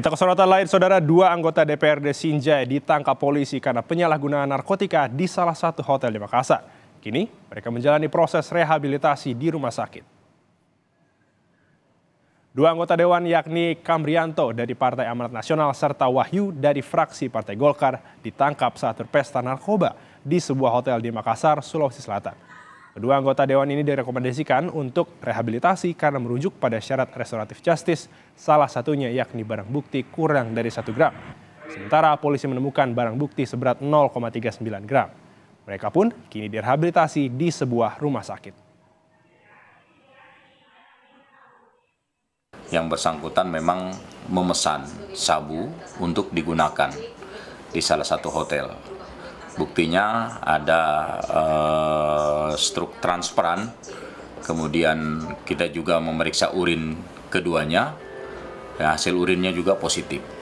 Kita ke sorotan lain, saudara dua anggota DPRD Sinjai ditangkap polisi karena penyalahgunaan narkotika di salah satu hotel di Makassar. Kini mereka menjalani proses rehabilitasi di rumah sakit. Dua anggota dewan yakni Kamrianto dari Partai Amanat Nasional serta Wahyu dari fraksi Partai Golkar ditangkap saat berpesta narkoba di sebuah hotel di Makassar, Sulawesi Selatan. Kedua anggota dewan ini direkomendasikan untuk rehabilitasi karena merujuk pada syarat restoratif justice, salah satunya yakni barang bukti kurang dari 1 gram. Sementara polisi menemukan barang bukti seberat 0,39 gram. Mereka pun kini direhabilitasi di sebuah rumah sakit. yang bersangkutan memang memesan sabu untuk digunakan di salah satu hotel. Buktinya ada eh, struk transparan. Kemudian kita juga memeriksa urin keduanya. Ya, hasil urinnya juga positif.